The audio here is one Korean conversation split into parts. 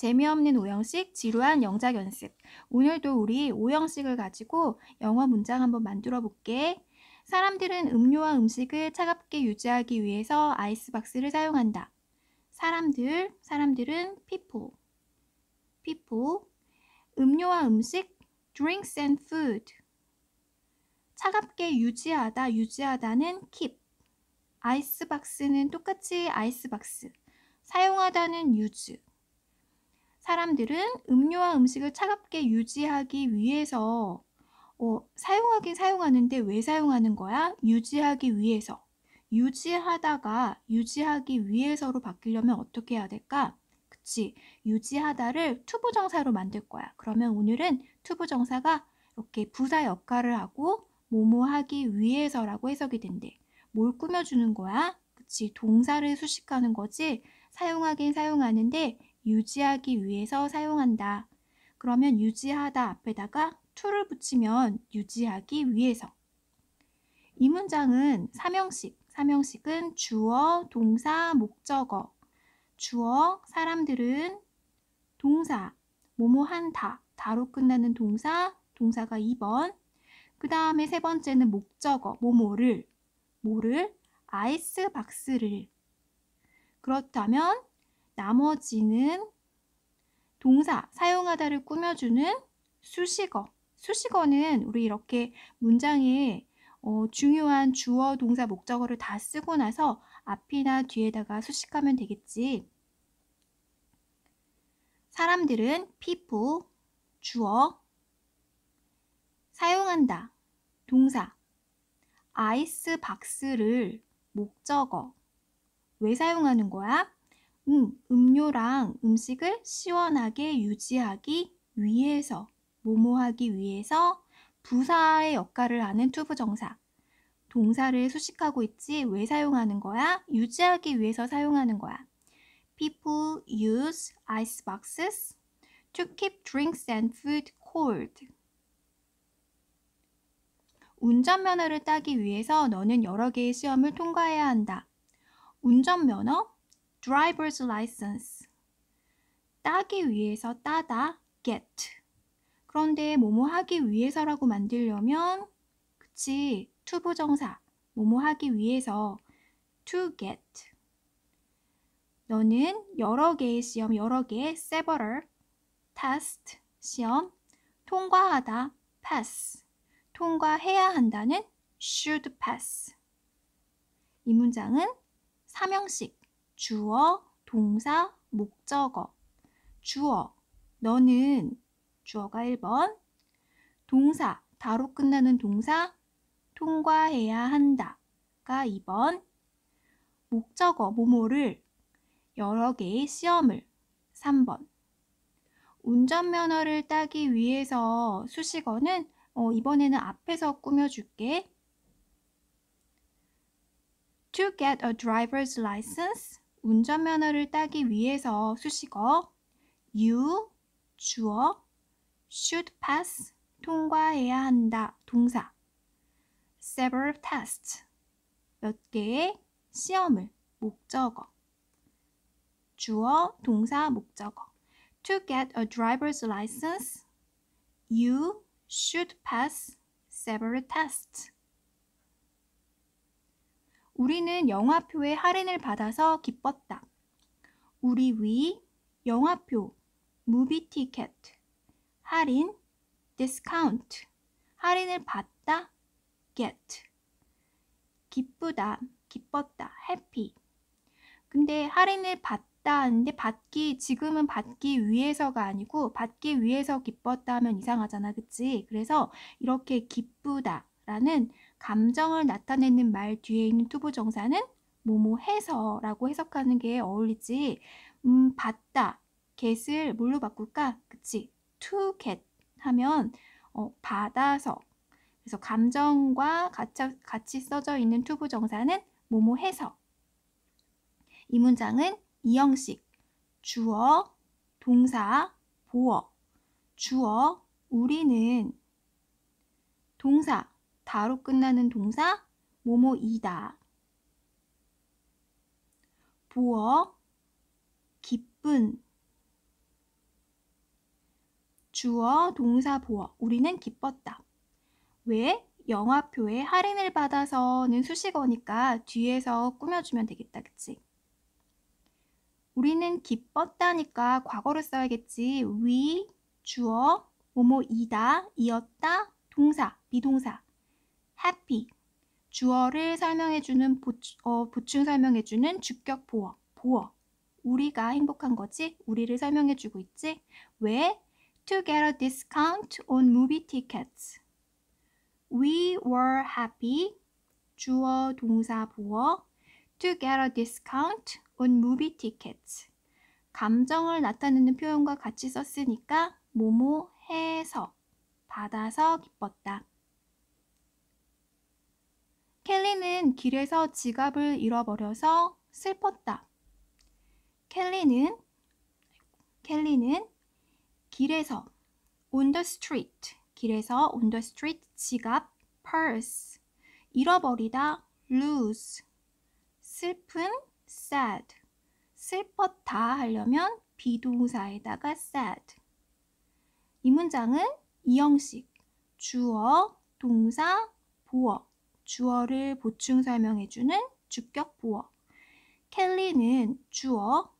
재미없는 오형식, 지루한 영작 연습. 오늘도 우리 오형식을 가지고 영어 문장 한번 만들어 볼게. 사람들은 음료와 음식을 차갑게 유지하기 위해서 아이스박스를 사용한다. 사람들, 사람들은 people. people. 음료와 음식, drinks and food. 차갑게 유지하다, 유지하다는 keep. 아이스박스는 똑같이 아이스박스. 사용하다는 use. 사람들은 음료와 음식을 차갑게 유지하기 위해서 어, 사용하긴 사용하는데 왜 사용하는 거야? 유지하기 위해서. 유지하다가 유지하기 위해서로 바뀌려면 어떻게 해야 될까? 그치. 유지하다를 투부정사로 만들 거야. 그러면 오늘은 투부정사가 이렇게 부사 역할을 하고 뭐뭐하기 위해서라고 해석이 된대. 뭘 꾸며주는 거야? 그치. 동사를 수식하는 거지. 사용하긴 사용하는데 유지하기 위해서 사용한다. 그러면 유지하다 앞에다가 to를 붙이면 유지하기 위해서. 이 문장은 삼형식, 삼형식은 주어, 동사, 목적어. 주어, 사람들은 동사, 뭐뭐한 다, 다로 끝나는 동사, 동사가 2번. 그 다음에 세 번째는 목적어, 뭐뭐를, 뭐를, 아이스박스를. 그렇다면 나머지는 동사 사용하다를 꾸며주는 수식어. 수식어는 우리 이렇게 문장에 어, 중요한 주어, 동사, 목적어를 다 쓰고 나서 앞이나 뒤에다가 수식하면 되겠지. 사람들은 people, 주어, 사용한다, 동사, 아이스 박스를 목적어, 왜 사용하는 거야? 음, 음료랑 음식을 시원하게 유지하기 위해서, 모모하기 위해서 부사의 역할을 하는 투부정사. 동사를 수식하고 있지 왜 사용하는 거야? 유지하기 위해서 사용하는 거야. People use ice boxes to keep drinks and food cold. 운전면허를 따기 위해서 너는 여러 개의 시험을 통과해야 한다. 운전면허, driver's license. 따기 위해서 따다, get. 그런데 뭐뭐 하기 위해서라고 만들려면 그치, 투부정사, 뭐뭐 하기 위해서 to get. 너는 여러 개의 시험, 여러 개의 several, test, 시험, 통과하다, pass, 통과해야 한다는 should pass. 이 문장은 3형식 주어, 동사, 목적어. 주어. 너는 주어가 1번. 동사. 다로 끝나는 동사 통과해야 한다가 2번. 목적어 모모를 여러 개의 시험을 3번. 운전면허를 따기 위해서 수식어는 어, 이번에는 앞에서 꾸며줄게. To get a driver's license, 운전면허를 따기 위해서 수식어 you 주어 should pass 통과해야 한다 동사 several tests 몇 개의 시험을 목적어 주어 동사 목적어 to get a driver's license you should pass several tests 우리는 영화표의 할인을 받아서 기뻤다. 우리 위 영화표 무비 티켓 할인 디스카운트 할인을 받다 get 기쁘다 기뻤다 happy 근데 할인을 받다 하는데 받기 지금은 받기 위해서가 아니고 받기 위해서 기뻤다 하면 이상하잖아 그치 그래서 이렇게 기쁘다 라는 감정을 나타내는 말 뒤에 있는 투부 정사는 뭐뭐 해서라고 해석하는 게 어울리지. 음, 봤다. get을 뭘로 바꿀까? 그치. to get 하면 어, 받아서. 그래서 감정과 같이, 같이 써져 있는 투부 정사는 뭐뭐 해서. 이 문장은 이형식 주어, 동사, 보어. 주어, 우리는 동사, 다로 끝나는 동사 모모이다 보어, 기쁜. 주어, 동사, 보어. 우리는 기뻤다. 왜? 영화표에 할인을 받아서는 수식어니까 뒤에서 꾸며주면 되겠다, 그치? 우리는 기뻤다니까 과거를 써야겠지. 위, 주어, 모모이다 이었다, 동사, 비동사. happy. 주어를 설명해주는 어, 보충 설명해주는 주격 보어. 보어. 우리가 행복한 거지. 우리를 설명해주고 있지. 왜? To get a discount on movie tickets. We were happy. 주어 동사 보어. To get a discount on movie tickets. 감정을 나타내는 표현과 같이 썼으니까 모모 해서 받아서 기뻤다. 켈리는 길에서 지갑을 잃어버려서 슬펐다. 켈리는 켈리는 길에서 on the street 길에서 on the street 지갑 purse 잃어버리다 lose 슬픈 sad 슬펐다 하려면 비동사에다가 sad 이 문장은 이형식 주어, 동사, 보어 주어를 보충 설명해주는 주격 보어. 켈리는 주어,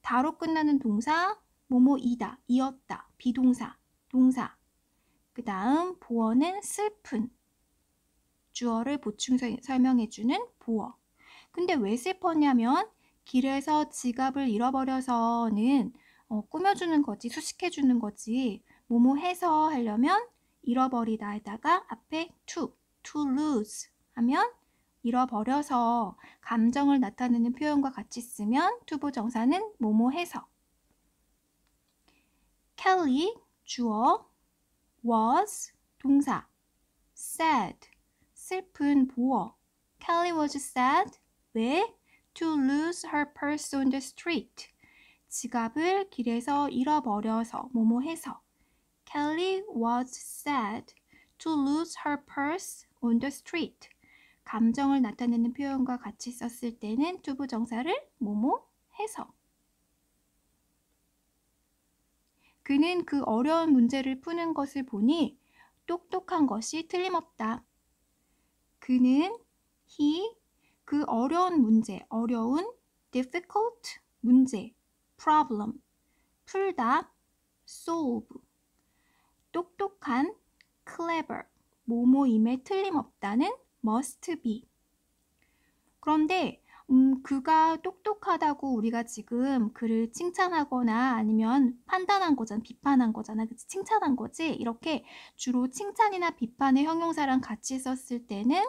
다로 끝나는 동사, 뭐뭐이다, 이었다, 비동사, 동사. 그 다음 보어는 슬픈. 주어를 보충 설명해주는 보어. 근데 왜 슬펐냐면 길에서 지갑을 잃어버려서는 어, 꾸며주는 거지, 수식해주는 거지. 뭐뭐 해서 하려면 잃어버리다 에다가 앞에 to to lose 하면 잃어버려서 감정을 나타내는 표현과 같이 쓰면 투보 정사는 뭐뭐 해서 Kelly 주어 was 동사 sad 슬픈 보어 Kelly was sad 왜? to lose her purse on the street 지갑을 길에서 잃어버려서 뭐뭐 해서 Kelly was sad to lose her purse on the street 감정을 나타내는 표현과 같이 썼을 때는 투부 정사를 뭐뭐 해서 그는 그 어려운 문제를 푸는 것을 보니 똑똑한 것이 틀림없다. 그는 he 그 어려운 문제, 어려운 difficult 문제, problem 풀다 solve 똑똑한 clever 모모임에 틀림없다는 must be. 그런데 음, 그가 똑똑하다고 우리가 지금 그를 칭찬하거나 아니면 판단한 거잖아, 비판한 거잖아, 그치? 칭찬한 거지? 이렇게 주로 칭찬이나 비판의 형용사랑 같이 썼을 때는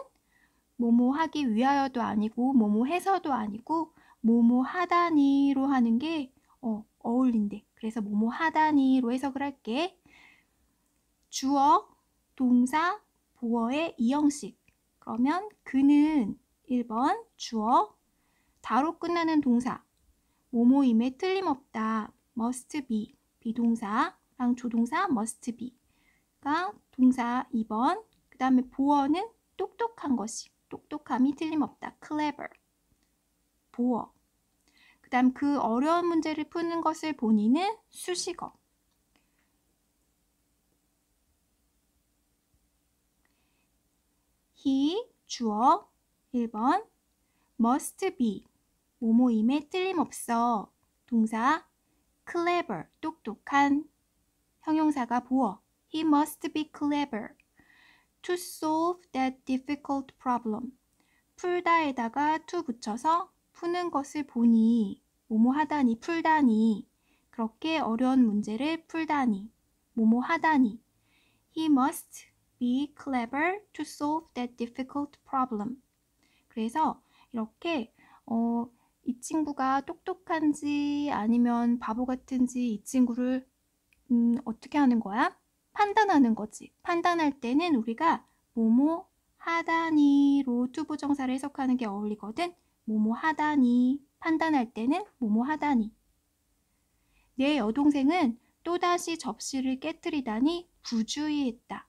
뭐뭐 하기 위하여도 아니고, 뭐뭐 해서도 아니고, 뭐뭐 하다니로 하는 게 어, 어울린대. 그래서 뭐뭐 하다니로 해석을 할게. 주어, 동사, 보어의 이형식. 그러면 그는 1번 주어, 다로 끝나는 동사, 모모임에 틀림없다, must be, 비동사랑 조동사 must be가 동사 2번, 그 다음에 보어는 똑똑한 것이, 똑똑함이 틀림없다, clever, 보어. 그 다음 그 어려운 문제를 푸는 것을 본인은 수식어. he 주어 1번 must be 모모임에 틀림없어 동사 clever 똑똑한 형용사가 보어 he must be clever to solve that difficult problem 풀다에다가 to 붙여서 푸는 것을 보니 모모 하다니 풀다니 그렇게 어려운 문제를 풀다니 모모 하다니 he must be clever to solve that difficult problem. 그래서 이렇게 어, 이 친구가 똑똑한지 아니면 바보 같은지 이 친구를 음, 어떻게 하는 거야? 판단하는 거지. 판단할 때는 우리가 뭐뭐 하다니로 투부정사를 해석하는 게 어울리거든. 뭐뭐 하다니 판단할 때는 뭐뭐 하다니. 내 여동생은 또다시 접시를 깨뜨리다니 부주의했다.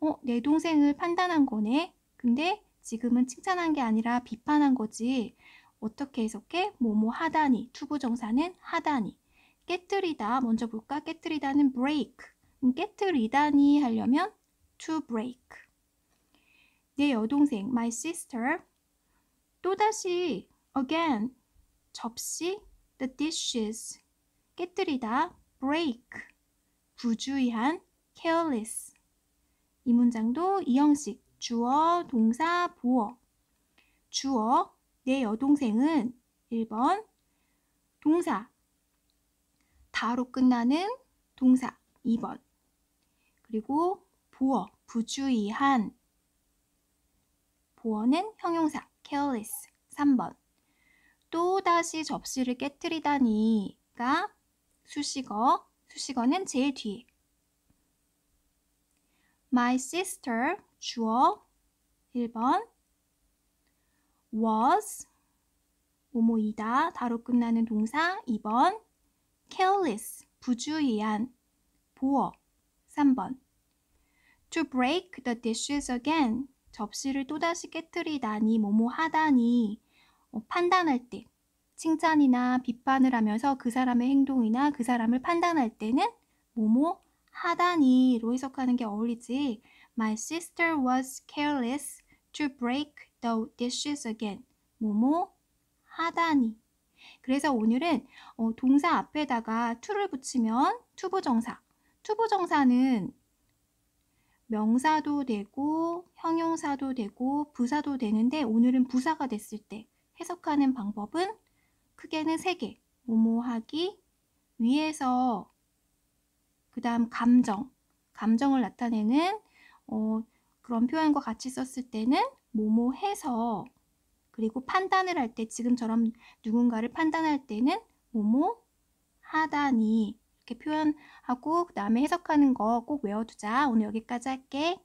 어, 내 동생을 판단한 거네. 근데 지금은 칭찬한 게 아니라 비판한 거지. 어떻게 해석해? 뭐뭐 하다니. 투부 정사는 하다니. 깨뜨리다 먼저 볼까? 깨뜨리다는 break. 음, 깨뜨리다니 하려면 to break. 내 여동생 my sister 또다시 again 접시 the dishes 깨뜨리다 break 부주의한 careless 이 문장도 이 형식 주어, 동사, 보어 주어 내 여동생은 1번 동사 다로 끝나는 동사 2번 그리고 보어 부주의한 보어는 형용사 careless 3번 또다시 접시를 깨뜨리다니가 수식어 수식어는 제일 뒤에 My sister 주어 1번 was 오모이다 다로 끝나는 동사 2번 careless 부주의한 보어 3번 to break the dishes again 접시를 또다시 깨뜨리다니 뭐뭐 하다니 어, 판단할 때 칭찬이나 비판을 하면서 그 사람의 행동이나 그 사람을 판단할 때는 뭐뭐 하다니로 해석하는 게 어울리지. My sister was careless to break the dishes again. 뭐뭐 하다니. 그래서 오늘은 어, 동사 앞에다가 to를 붙이면 투부정사. 투부정사는 명사도 되고 형용사도 되고 부사도 되는데 오늘은 부사가 됐을 때 해석하는 방법은 크게는 3개. 뭐뭐 하기, 위에서 그 다음 감정, 감정을 나타내는 어, 그런 표현과 같이 썼을 때는 뭐뭐 해서 그리고 판단을 할 때 지금처럼 누군가를 판단할 때는 뭐뭐 하다니 이렇게 표현하고 그 다음에 해석하는 거 꼭 외워두자. 오늘 여기까지 할게.